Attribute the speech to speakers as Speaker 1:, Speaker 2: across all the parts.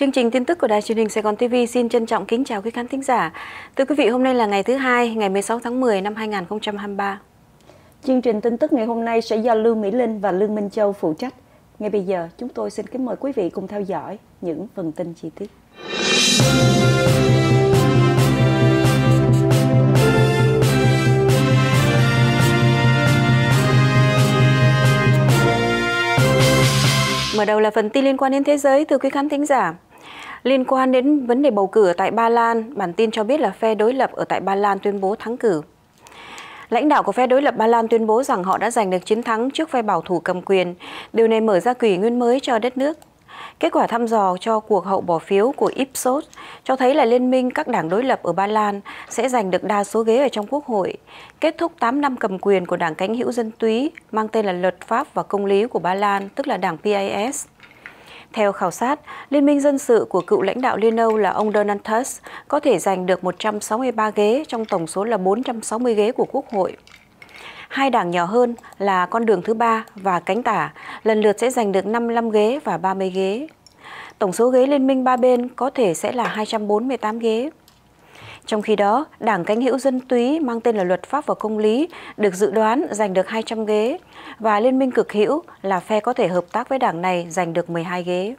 Speaker 1: Chương trình tin tức của Đài truyền hình Sài Gòn TV xin trân trọng kính chào quý khán thính giả. Thưa quý vị, hôm nay là ngày thứ
Speaker 2: hai, ngày 16 tháng 10 năm 2023. Chương trình tin tức ngày hôm nay sẽ do Lương Mỹ Linh và Lương Minh Châu phụ trách. Ngay bây giờ, chúng tôi xin kính mời quý vị cùng theo dõi những phần tin chi tiết.
Speaker 1: Mở đầu là phần tin liên quan đến thế giới từ quý khán thính giả. Liên quan đến vấn đề bầu cử ở tại Ba Lan, bản tin cho biết là phe đối lập ở tại Ba Lan tuyên bố thắng cử. Lãnh đạo của phe đối lập Ba Lan tuyên bố rằng họ đã giành được chiến thắng trước phe bảo thủ cầm quyền. Điều này mở ra kỷ nguyên mới cho đất nước. Kết quả thăm dò cho cuộc hậu bỏ phiếu của Ipsos cho thấy là liên minh các đảng đối lập ở Ba Lan sẽ giành được đa số ghế ở trong quốc hội, kết thúc 8 năm cầm quyền của đảng cánh hữu dân túy mang tên là Luật pháp và Công lý của Ba Lan, tức là đảng PAS. Theo khảo sát, Liên minh dân sự của cựu lãnh đạo Liên Âu là ông Donald Tusk có thể giành được 163 ghế trong tổng số là 460 ghế của Quốc hội. Hai đảng nhỏ hơn là con đường thứ ba và cánh tả, lần lượt sẽ giành được 55 ghế và 30 ghế. Tổng số ghế liên minh ba bên có thể sẽ là 248 ghế. Trong khi đó, Đảng cánh hữu dân túy mang tên là Luật pháp và Công lý được dự đoán giành được 200 ghế và Liên minh cực hữu là phe có thể hợp tác với đảng này giành được 12 ghế.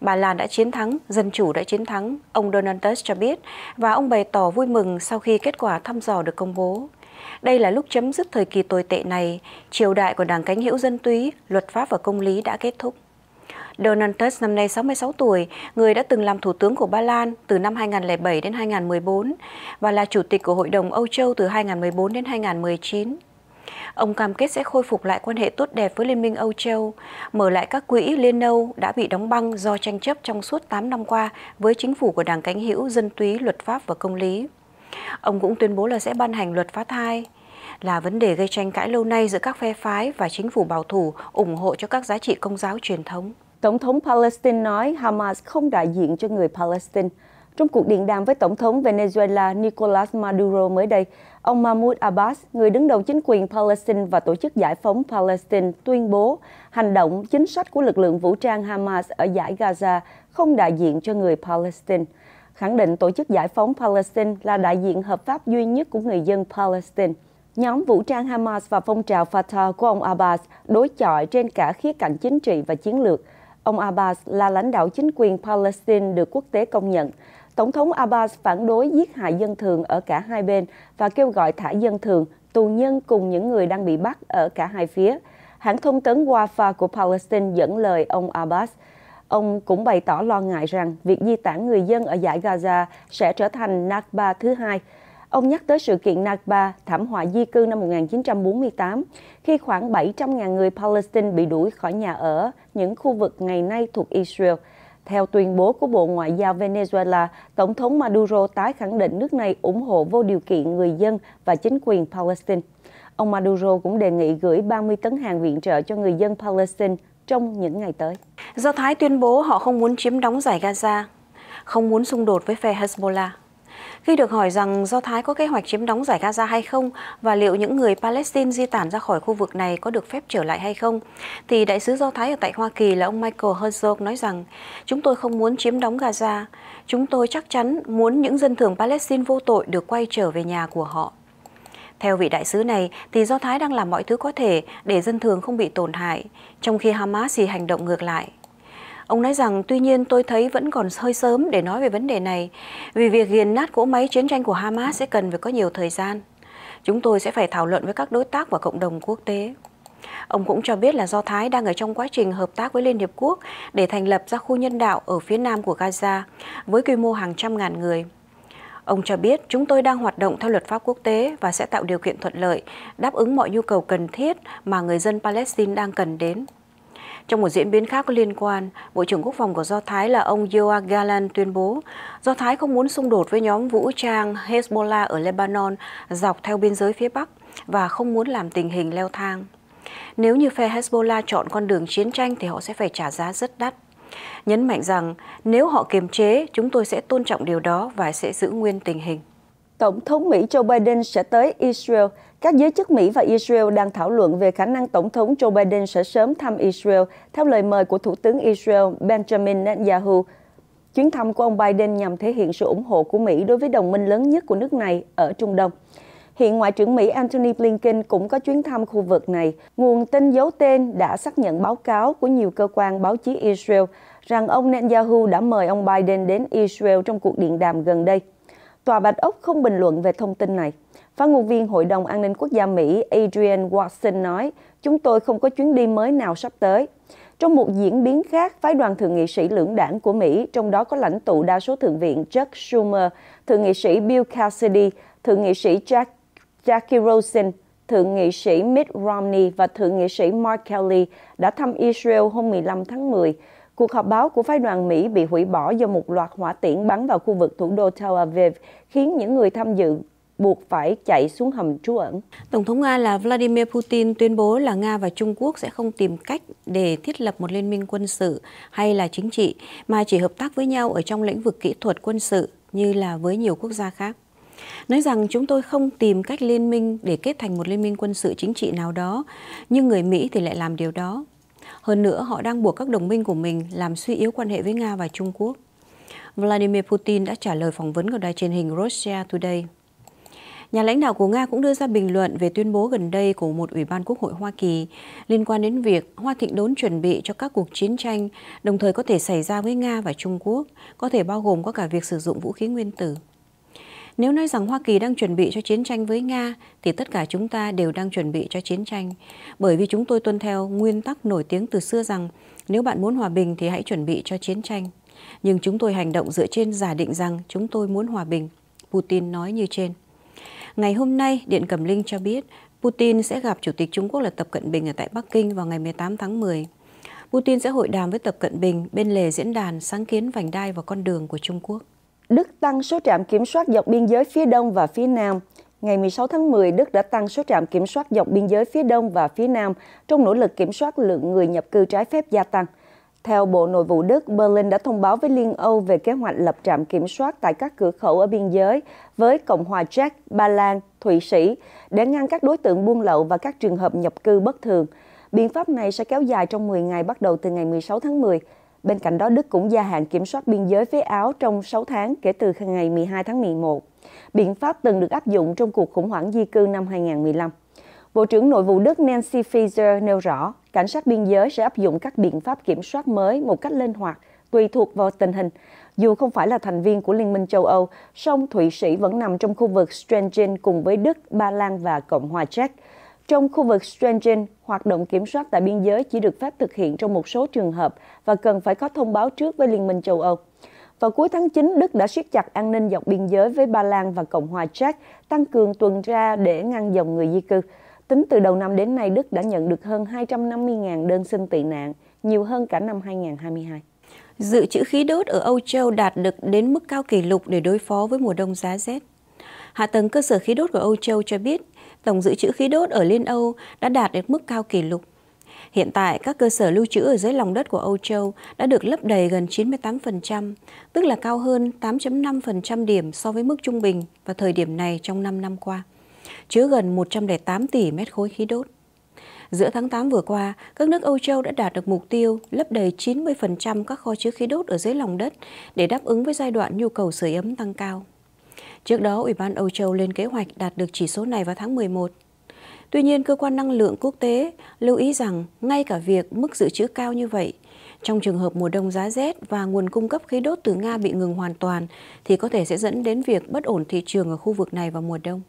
Speaker 1: Bà Lan đã chiến thắng, Dân Chủ đã chiến thắng, ông Donald Tusk cho biết, và ông bày tỏ vui mừng sau khi kết quả thăm dò được công bố. Đây là lúc chấm dứt thời kỳ tồi tệ này, triều đại của Đảng cánh hữu dân túy, luật pháp và công lý đã kết thúc. Donald Tusk năm nay 66 tuổi, người đã từng làm thủ tướng của Ba Lan từ năm 2007 đến 2014 và là chủ tịch của Hội đồng Âu Châu từ 2014 đến 2019. Ông cam kết sẽ khôi phục lại quan hệ tốt đẹp với Liên minh Âu Châu, mở lại các quỹ Liên Âu đã bị đóng băng do tranh chấp trong suốt 8 năm qua với chính phủ của Đảng Cánh Hữu, Dân Túy, Luật Pháp và Công lý. Ông cũng tuyên bố là sẽ ban hành luật phá thai là vấn đề gây tranh cãi lâu nay giữa các phe phái và chính phủ bảo
Speaker 2: thủ ủng hộ cho các giá trị công giáo truyền thống. Tổng thống Palestine nói Hamas không đại diện cho người Palestine. Trong cuộc điện đàm với Tổng thống Venezuela Nicolas Maduro mới đây, ông Mahmoud Abbas, người đứng đầu chính quyền Palestine và Tổ chức Giải phóng Palestine, tuyên bố hành động chính sách của lực lượng vũ trang Hamas ở giải Gaza không đại diện cho người Palestine, khẳng định Tổ chức Giải phóng Palestine là đại diện hợp pháp duy nhất của người dân Palestine. Nhóm vũ trang Hamas và phong trào Fatah của ông Abbas đối chọi trên cả khía cạnh chính trị và chiến lược – Ông Abbas là lãnh đạo chính quyền Palestine được quốc tế công nhận. Tổng thống Abbas phản đối giết hại dân thường ở cả hai bên và kêu gọi thả dân thường, tù nhân cùng những người đang bị bắt ở cả hai phía. Hãng thông tấn Wafa của Palestine dẫn lời ông Abbas. Ông cũng bày tỏ lo ngại rằng việc di tản người dân ở giải Gaza sẽ trở thành Nakba thứ hai – Ông nhắc tới sự kiện Nakba, thảm họa di cư năm 1948, khi khoảng 700.000 người Palestine bị đuổi khỏi nhà ở những khu vực ngày nay thuộc Israel. Theo tuyên bố của Bộ Ngoại giao Venezuela, Tổng thống Maduro tái khẳng định nước này ủng hộ vô điều kiện người dân và chính quyền Palestine. Ông Maduro cũng đề nghị gửi 30 tấn hàng viện trợ cho người dân Palestine trong những ngày tới. Do Thái tuyên bố họ không muốn chiếm đóng giải
Speaker 1: Gaza, không muốn xung đột với phe Hezbollah. Khi được hỏi rằng do Thái có kế hoạch chiếm đóng giải Gaza hay không và liệu những người Palestine di tản ra khỏi khu vực này có được phép trở lại hay không, thì đại sứ Do Thái ở tại Hoa Kỳ là ông Michael Herzog nói rằng chúng tôi không muốn chiếm đóng Gaza, chúng tôi chắc chắn muốn những dân thường Palestine vô tội được quay trở về nhà của họ. Theo vị đại sứ này, thì Do Thái đang làm mọi thứ có thể để dân thường không bị tổn hại, trong khi Hamas thì hành động ngược lại. Ông nói rằng tuy nhiên tôi thấy vẫn còn hơi sớm để nói về vấn đề này vì việc ghiền nát cỗ máy chiến tranh của Hamas sẽ cần phải có nhiều thời gian. Chúng tôi sẽ phải thảo luận với các đối tác và cộng đồng quốc tế. Ông cũng cho biết là do Thái đang ở trong quá trình hợp tác với Liên Hiệp Quốc để thành lập ra khu nhân đạo ở phía nam của Gaza với quy mô hàng trăm ngàn người. Ông cho biết chúng tôi đang hoạt động theo luật pháp quốc tế và sẽ tạo điều kiện thuận lợi, đáp ứng mọi nhu cầu cần thiết mà người dân Palestine đang cần đến. Trong một diễn biến khác có liên quan, Bộ trưởng Quốc phòng của Do Thái là ông Yoav Galan tuyên bố Do Thái không muốn xung đột với nhóm vũ trang Hezbollah ở Lebanon dọc theo biên giới phía Bắc và không muốn làm tình hình leo thang. Nếu như phe Hezbollah chọn con đường chiến tranh thì họ sẽ phải trả giá rất đắt. Nhấn mạnh rằng nếu
Speaker 2: họ kiềm chế, chúng tôi sẽ tôn trọng điều đó và sẽ giữ nguyên tình hình. Tổng thống Mỹ Joe Biden sẽ tới Israel các giới chức Mỹ và Israel đang thảo luận về khả năng Tổng thống Joe Biden sẽ sớm thăm Israel theo lời mời của Thủ tướng Israel Benjamin Netanyahu. Chuyến thăm của ông Biden nhằm thể hiện sự ủng hộ của Mỹ đối với đồng minh lớn nhất của nước này ở Trung Đông. Hiện Ngoại trưởng Mỹ Antony Blinken cũng có chuyến thăm khu vực này. Nguồn tin giấu tên đã xác nhận báo cáo của nhiều cơ quan báo chí Israel rằng ông Netanyahu đã mời ông Biden đến Israel trong cuộc điện đàm gần đây. Tòa Bạch Ốc không bình luận về thông tin này. Phát ngôn viên Hội đồng An ninh Quốc gia Mỹ Adrian Watson nói, chúng tôi không có chuyến đi mới nào sắp tới. Trong một diễn biến khác, phái đoàn thượng nghị sĩ lưỡng đảng của Mỹ, trong đó có lãnh tụ đa số thượng viện Chuck Schumer, thượng nghị sĩ Bill Cassidy, thượng nghị sĩ Jack, Jackie Rosen, thượng nghị sĩ Mitt Romney và thượng nghị sĩ Mark Kelly đã thăm Israel hôm 15 tháng 10. Cuộc họp báo của phái đoàn Mỹ bị hủy bỏ do một loạt hỏa tiễn bắn vào khu vực thủ đô Tel Aviv, khiến những người tham dự buộc phải chạy xuống hầm trú ẩn. Tổng thống Nga là Vladimir Putin tuyên bố là Nga và Trung Quốc sẽ
Speaker 1: không tìm cách để thiết lập một liên minh quân sự hay là chính trị, mà chỉ hợp tác với nhau ở trong lĩnh vực kỹ thuật quân sự như là với nhiều quốc gia khác. Nói rằng chúng tôi không tìm cách liên minh để kết thành một liên minh quân sự chính trị nào đó, nhưng người Mỹ thì lại làm điều đó hơn nữa, họ đang buộc các đồng minh của mình làm suy yếu quan hệ với Nga và Trung Quốc. Vladimir Putin đã trả lời phỏng vấn của đài truyền hình Russia Today. Nhà lãnh đạo của Nga cũng đưa ra bình luận về tuyên bố gần đây của một ủy ban Quốc hội Hoa Kỳ liên quan đến việc Hoa Thịnh Đốn chuẩn bị cho các cuộc chiến tranh, đồng thời có thể xảy ra với Nga và Trung Quốc, có thể bao gồm có cả việc sử dụng vũ khí nguyên tử. Nếu nói rằng Hoa Kỳ đang chuẩn bị cho chiến tranh với Nga, thì tất cả chúng ta đều đang chuẩn bị cho chiến tranh. Bởi vì chúng tôi tuân theo nguyên tắc nổi tiếng từ xưa rằng nếu bạn muốn hòa bình thì hãy chuẩn bị cho chiến tranh. Nhưng chúng tôi hành động dựa trên giả định rằng chúng tôi muốn hòa bình. Putin nói như trên. Ngày hôm nay, Điện Cẩm Linh cho biết Putin sẽ gặp Chủ tịch Trung Quốc là Tập Cận Bình ở tại Bắc Kinh vào ngày 18 tháng 10. Putin sẽ hội đàm với Tập Cận Bình bên lề diễn đàn sáng kiến vành đai
Speaker 2: và con đường của Trung Quốc. Đức tăng số trạm kiểm soát dọc biên giới phía đông và phía nam. Ngày 16 tháng 10, Đức đã tăng số trạm kiểm soát dọc biên giới phía đông và phía nam trong nỗ lực kiểm soát lượng người nhập cư trái phép gia tăng. Theo Bộ Nội vụ Đức, Berlin đã thông báo với Liên Âu về kế hoạch lập trạm kiểm soát tại các cửa khẩu ở biên giới với Cộng hòa Czech, Ba Lan, Thụy Sĩ để ngăn các đối tượng buôn lậu và các trường hợp nhập cư bất thường. Biện pháp này sẽ kéo dài trong 10 ngày bắt đầu từ ngày 16 tháng 10. Bên cạnh đó, Đức cũng gia hạn kiểm soát biên giới với Áo trong 6 tháng kể từ ngày 12 tháng 11, biện pháp từng được áp dụng trong cuộc khủng hoảng di cư năm 2015. Bộ trưởng Nội vụ Đức Nancy Faeser nêu rõ, cảnh sát biên giới sẽ áp dụng các biện pháp kiểm soát mới một cách linh hoạt, tùy thuộc vào tình hình. Dù không phải là thành viên của Liên minh châu Âu, song Thụy Sĩ vẫn nằm trong khu vực Schengen cùng với Đức, Ba Lan và Cộng hòa Czech trong khu vực Schengen, hoạt động kiểm soát tại biên giới chỉ được phép thực hiện trong một số trường hợp và cần phải có thông báo trước với Liên minh châu Âu. Vào cuối tháng 9, Đức đã siết chặt an ninh dọc biên giới với Ba Lan và Cộng hòa Czech, tăng cường tuần tra để ngăn dòng người di cư. Tính từ đầu năm đến nay, Đức đã nhận được hơn 250.000 đơn xin tị nạn, nhiều hơn cả năm 2022. Dự trữ khí đốt ở Âu
Speaker 1: Châu đạt được đến mức cao kỷ lục để đối phó với mùa đông giá rét. Hạ tầng cơ sở khí đốt của Âu Châu cho biết tổng dự trữ khí đốt ở Liên Âu đã đạt được mức cao kỷ lục. Hiện tại, các cơ sở lưu trữ ở dưới lòng đất của Âu Châu đã được lấp đầy gần 98%, tức là cao hơn 8.5% điểm so với mức trung bình vào thời điểm này trong 5 năm qua, chứa gần 108 tỷ mét khối khí đốt. Giữa tháng 8 vừa qua, các nước Âu Châu đã đạt được mục tiêu lấp đầy 90% các kho chứa khí đốt ở dưới lòng đất để đáp ứng với giai đoạn nhu cầu sưởi ấm tăng cao. Trước đó, Ủy ban Âu Châu lên kế hoạch đạt được chỉ số này vào tháng 11. Tuy nhiên, cơ quan năng lượng quốc tế lưu ý rằng ngay cả việc mức dự trữ cao như vậy, trong trường hợp mùa đông giá rét và nguồn cung cấp khí đốt từ Nga bị ngừng hoàn toàn thì có thể sẽ dẫn đến việc bất ổn thị trường ở khu vực này vào mùa đông.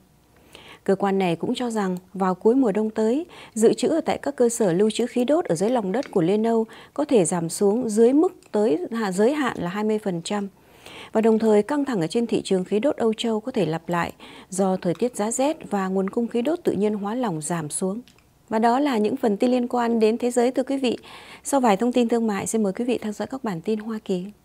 Speaker 1: Cơ quan này cũng cho rằng vào cuối mùa đông tới, dự trữ ở tại các cơ sở lưu trữ khí đốt ở dưới lòng đất của Liên Âu có thể giảm xuống dưới mức tới hạ giới hạn là 20%. Và đồng thời căng thẳng ở trên thị trường khí đốt Âu Châu có thể lặp lại do thời tiết giá rét và nguồn cung khí đốt tự nhiên hóa lỏng giảm xuống. Và đó là những phần tin liên quan đến thế giới thưa quý vị. Sau vài thông tin thương mại, xin mời quý vị theo dõi các bản tin Hoa Kỳ.